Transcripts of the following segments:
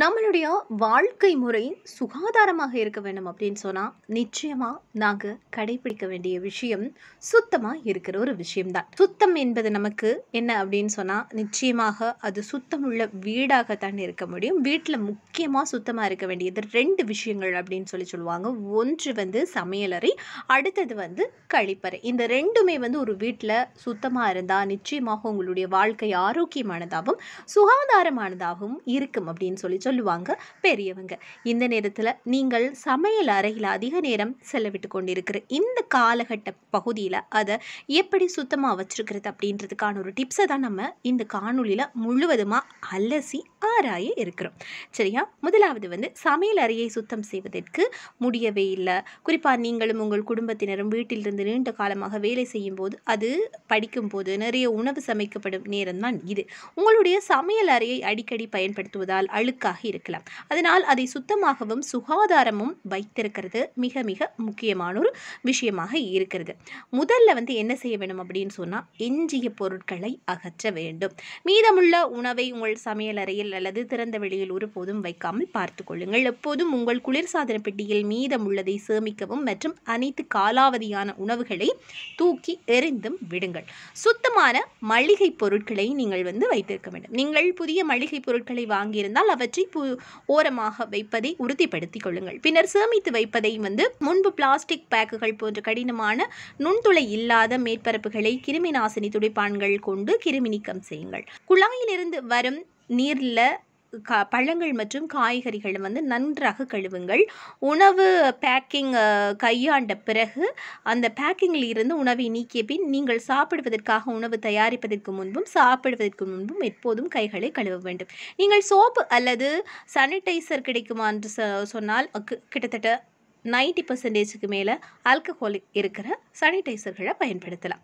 நம்மளுடைய வாழ்க்கை முறை சுகாதாரமாக இருக்க வேண்டும் அப்படின்னு சொன்னால் நிச்சயமாக நாங்கள் கடைபிடிக்க வேண்டிய விஷயம் சுத்தமாக இருக்கிற ஒரு விஷயம்தான் சுத்தம் என்பது நமக்கு என்ன அப்படின்னு சொன்னால் நிச்சயமாக அது சுத்தம் உள்ள வீடாகத்தான் இருக்க முடியும் வீட்டில் முக்கியமாக சுத்தமாக இருக்க வேண்டியது ரெண்டு விஷயங்கள் அப்படின்னு சொல்லி சொல்லுவாங்க ஒன்று வந்து சமையலறை அடுத்தது வந்து கழிப்பறை இந்த ரெண்டுமே வந்து ஒரு வீட்டில் சுத்தமாக இருந்தால் நிச்சயமாக உங்களுடைய வாழ்க்கை ஆரோக்கியமானதாகவும் சுகாதாரமானதாகவும் இருக்கும் அப்படின்னு சொல்லி சொல்லுவாங்க பெரியவங்க இந்த நேரத்தில் நீங்கள் சமையல் அறையில் அதிக நேரம் செலவிட்டு கொண்டிருக்கிற இந்த காலகட்ட பகுதியில் அதை எப்படி சுத்தமாக வச்சுருக்கிறது அப்படின்றதுக்கான ஒரு டிப்ஸை தான் நம்ம இந்த காணொலியில் முழுவதுமாக அலசி ஆராய இருக்கிறோம் சரியா முதலாவது வந்து சமையல் அறையை சுத்தம் செய்வதற்கு முடியவே இல்லை குறிப்பாக நீங்களும் உங்கள் குடும்பத்தினரும் வீட்டிலிருந்து நீண்ட காலமாக வேலை செய்யும் போது அது படிக்கும்போது நிறைய உணவு சமைக்கப்படும் நேரம்தான் இது உங்களுடைய சமையல் அறையை அடிக்கடி பயன்படுத்துவதால் அழுக்காக இருக்கலாம் அதனால் அதை சுத்தமாகவும் சுகாதாரமும் வைத்திருக்கிறது மிக மிக முக்கியமான ஒரு விஷயமாக இருக்கிறது முதல்ல வந்து என்ன செய்ய வேணும் அப்படின்னு சொன்னால் எஞ்சிய பொருட்களை அகற்ற வேண்டும் மீதமுள்ள உணவை உங்கள் சமையல் அறையில் அல்லது திறந்த வெளியில் ஒருபோதும் வைக்காமல் பார்த்து கொள்ளுங்கள் எப்போதும் உங்கள் குளிர்சாதன பெட்டியில் மீதம் உள்ளதை சேமிக்கவும் மற்றும் அனைத்து காலாவதியான உணவுகளை தூக்கி எறிந்தும் விடுங்கள் சுத்தமான மளிகை பொருட்களை நீங்கள் வந்து வைத்திருக்க வேண்டும் நீங்கள் புதிய மளிகை பொருட்களை வாங்கியிருந்தால் அவற்றை ஓரமாக வைப்பதை உறுதிப்படுத்திக் கொள்ளுங்கள் பின்னர் சேமித்து வைப்பதை வந்து முன்பு பிளாஸ்டிக் பேக்குகள் போன்ற கடினமான நுண்துளை இல்லாத மேற்பரப்புகளை கிருமி நாசினி துடைப்பான்கள் கொண்டு கிருமி நீக்கம் செய்யுங்கள் குழாயிலிருந்து வரும் நீரில் கா பழங்கள் மற்றும் காய்கறிகளை வந்து நன்றாக கழுவுங்கள் உணவு பேக்கிங் கையாண்ட பிறகு அந்த பேக்கிங்கில் இருந்து உணவை நீக்கிய பின் நீங்கள் சாப்பிடுவதற்காக உணவு தயாரிப்பதற்கு முன்பும் சாப்பிடுவதற்கு முன்பும் எப்போதும் கைகளை கழுவ வேண்டும் நீங்கள் சோப்பு அல்லது சானிடைசர் கிடைக்குமா என்று சொன்னால் கிட்டத்தட்ட நைன்டி பர்சன்டேஜுக்கு மேலே ஆல்கஹால் இருக்கிற சானிடைசர்களை பயன்படுத்தலாம்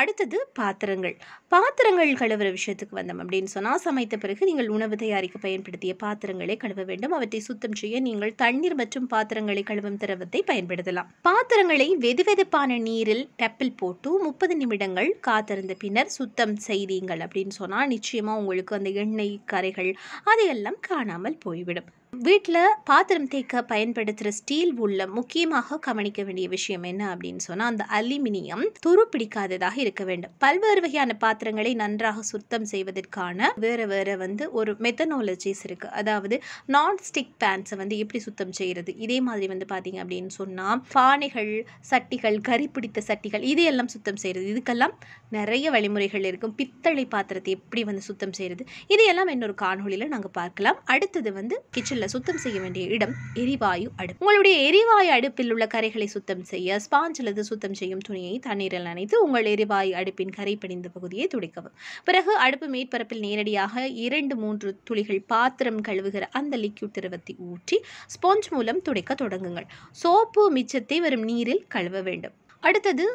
அடுத்தது பாத்திரங்கள் பாத்திரங்கள் கழுவுற விஷயத்துக்கு வந்தோம் அப்படின்னு சொன்னால் சமைத்த பிறகு நீங்கள் உணவு தயாரிக்க பயன்படுத்திய பாத்திரங்களை கழுவ வேண்டும் அவற்றை சுத்தம் செய்ய நீங்கள் தண்ணீர் மற்றும் பாத்திரங்களை கழுவும் திரவத்தை பயன்படுத்தலாம் பாத்திரங்களை வெதுவெதுப்பான நீரில் டப்பில் போட்டு முப்பது நிமிடங்கள் காத்திருந்த பின்னர் சுத்தம் செய்தீங்கள் அப்படின்னு சொன்னால் நிச்சயமாக உங்களுக்கு அந்த எண்ணெய் கரைகள் அதையெல்லாம் காணாமல் போய்விடும் வீட்டில் பாத்திரம் தேய்க்க பயன்படுத்துகிற ஸ்டீல் உள்ள முக்கியமாக கவனிக்க வேண்டிய விஷயம் என்ன அப்படின்னு சொன்னால் அந்த அலுமினியம் துரு பிடிக்காததாக இருக்க வேண்டும் பல்வேறு வகையான பாத்திரங்களை நன்றாக சுத்தம் செய்வதற்கான வேறு வேறு வந்து ஒரு மெத்தனாலஜிஸ் இருக்குது அதாவது நான் ஸ்டிக் பேன்ஸை வந்து எப்படி சுத்தம் செய்கிறது இதே மாதிரி வந்து பார்த்தீங்க அப்படின்னு சொன்னால் பானைகள் சட்டிகள் கறி பிடித்த சட்டிகள் இதையெல்லாம் சுத்தம் செய்கிறது இதுக்கெல்லாம் நிறைய வழிமுறைகள் இருக்கும் பித்தளை பாத்திரத்தை எப்படி வந்து சுத்தம் செய்கிறது இதையெல்லாம் இன்னொரு காணொலியில் நாங்கள் பார்க்கலாம் அடுத்தது வந்து கிச்சன் முதல்ல சுத்தம் செய்ய வேண்டிய இடம் எரிவாயு அடுப்பு உங்களுடைய எரிவாயு அடுப்பில் உள்ள கரைகளை சுத்தம் செய்ய ஸ்பாஞ்ச் அல்லது சுத்தம் செய்யும் துணியை தண்ணீரில் நனைத்து உங்கள் எரிவாயு அடுப்பின் கரை படிந்த பகுதியை துடைக்கவும் பிறகு அடுப்பு மேற்பரப்பில் நேரடியாக இரண்டு மூன்று துளிகள் பாத்திரம் கழுவுகிற அந்த லிக்யூட் திரவத்தை ஊற்றி ஸ்பாஞ்ச் மூலம் துடைக்க தொடங்குங்கள் சோப்பு மிச்சத்தை வரும் நீரில் கழுவ வேண்டும் அடுத்தது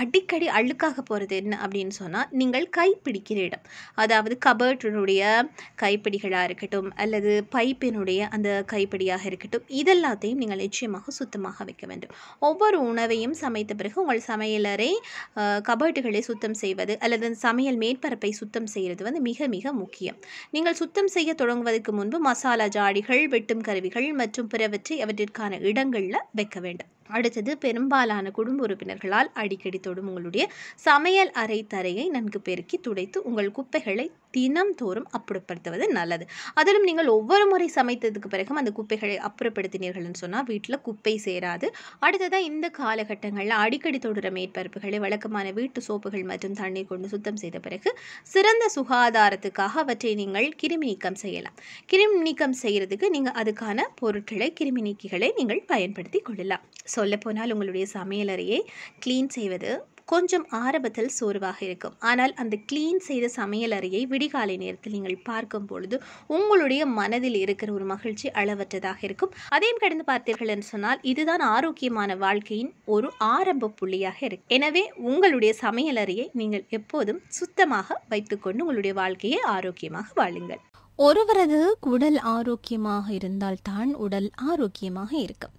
அடிக்கடி அழுக்காக போகிறது என்ன அப்படின்னு சொன்னால் நீங்கள் கைப்பிடிக்கிற இடம் அதாவது கபர்டினுடைய கைப்பிடிகளாக இருக்கட்டும் அல்லது பைப்பினுடைய அந்த கைப்பிடியாக இருக்கட்டும் இதெல்லாத்தையும் நீங்கள் நிச்சயமாக சுத்தமாக வைக்க வேண்டும் ஒவ்வொரு உணவையும் சமைத்த பிறகு உங்கள் சமையலறை கபர்டுகளை சுத்தம் செய்வது அல்லது சமையல் மேற்பரப்பை சுத்தம் செய்கிறது வந்து மிக மிக முக்கியம் நீங்கள் சுத்தம் செய்ய தொடங்குவதற்கு முன்பு மசாலா ஜாடிகள் வெட்டும் கருவிகள் மற்றும் பிறவற்றை அவற்றிற்கான இடங்களில் வைக்க வேண்டும் அடுத்தது பெரும்பாலான குடும்ப உறுப்பினர்களால் அடிக்கடி தொடும் உங்களுடைய சமையல் அறை தரையை நன்கு பெருக்கி துடைத்து உங்கள் குப்பைகளை தோறும் அப்புறப்படுத்துவது நல்லது அதிலும் நீங்கள் ஒவ்வொரு முறை சமைத்ததுக்கு பிறகும் அந்த குப்பைகளை அப்புறப்படுத்தினீர்கள்னு சொன்னால் வீட்டில் குப்பை சேராது அடுத்ததாக இந்த காலகட்டங்களில் அடிக்கடி தொடுற மேற்பரப்புகளை வழக்கமான வீட்டு சோப்புகள் மற்றும் தண்ணீர் கொண்டு சுத்தம் செய்த பிறகு சிறந்த சுகாதாரத்துக்காக அவற்றை நீங்கள் கிருமி நீக்கம் செய்யலாம் கிருமி நீக்கம் செய்கிறதுக்கு நீங்கள் அதுக்கான பொருட்களை கிருமி நீக்கிகளை நீங்கள் பயன்படுத்தி கொள்ளலாம் போனால் உங்களுடைய சமையலறையை க்ளீன் செய்வது கொஞ்சம் ஆரம்பத்தில் சோர்வாக இருக்கும் ஆனால் அந்த க்ளீன் செய்த சமையல் அறையை விடிகாலை நேரத்தில் நீங்கள் பார்க்கும் பொழுது உங்களுடைய மனதில் இருக்கிற ஒரு மகிழ்ச்சி அளவற்றதாக இருக்கும் அதையும் கடந்து பார்த்தீர்கள் என்று சொன்னால் இதுதான் ஆரோக்கியமான வாழ்க்கையின் ஒரு ஆரம்ப புள்ளியாக இருக்கு எனவே உங்களுடைய சமையல் அறையை நீங்கள் எப்போதும் சுத்தமாக வைத்துக்கொண்டு உங்களுடைய வாழ்க்கையை ஆரோக்கியமாக வாழுங்கள் ஒருவரது உடல் ஆரோக்கியமாக இருந்தால்தான் உடல் ஆரோக்கியமாக இருக்கும்